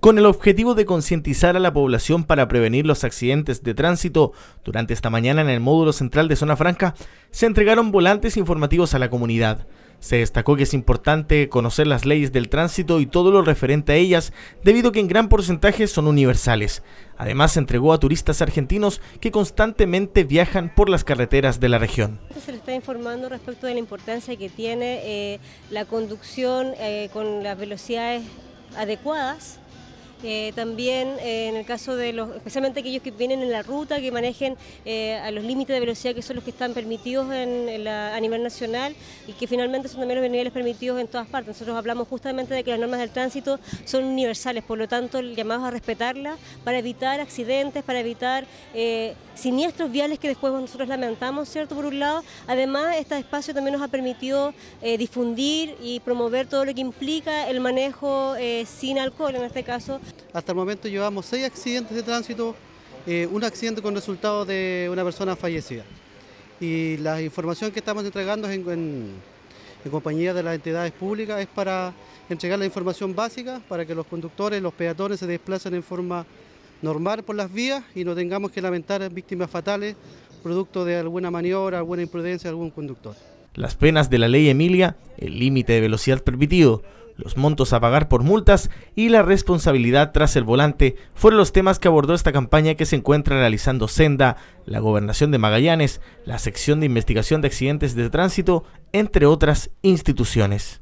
Con el objetivo de concientizar a la población para prevenir los accidentes de tránsito, durante esta mañana en el módulo central de Zona Franca se entregaron volantes informativos a la comunidad. Se destacó que es importante conocer las leyes del tránsito y todo lo referente a ellas, debido a que en gran porcentaje son universales. Además, se entregó a turistas argentinos que constantemente viajan por las carreteras de la región. Se le está informando respecto de la importancia que tiene eh, la conducción eh, con las velocidades adecuadas eh, también eh, en el caso de los, especialmente aquellos que vienen en la ruta, que manejen eh, a los límites de velocidad que son los que están permitidos a nivel nacional y que finalmente son también los niveles permitidos en todas partes. Nosotros hablamos justamente de que las normas del tránsito son universales, por lo tanto llamados a respetarlas para evitar accidentes, para evitar siniestros viales que después nosotros lamentamos, ¿cierto? Por un lado, además este espacio también nos ha permitido difundir y promover todo lo que implica el manejo sin alcohol, en este caso hasta el momento llevamos seis accidentes de tránsito, eh, un accidente con resultado de una persona fallecida. Y la información que estamos entregando en compañía de las entidades públicas es para entregar la información básica para que los conductores, los peatones se desplacen en forma normal por las vías y no tengamos que lamentar víctimas fatales producto de alguna maniobra, alguna imprudencia de algún conductor. Las penas de la ley Emilia, el límite de velocidad permitido, los montos a pagar por multas y la responsabilidad tras el volante fueron los temas que abordó esta campaña que se encuentra realizando Senda, la Gobernación de Magallanes, la Sección de Investigación de Accidentes de Tránsito, entre otras instituciones.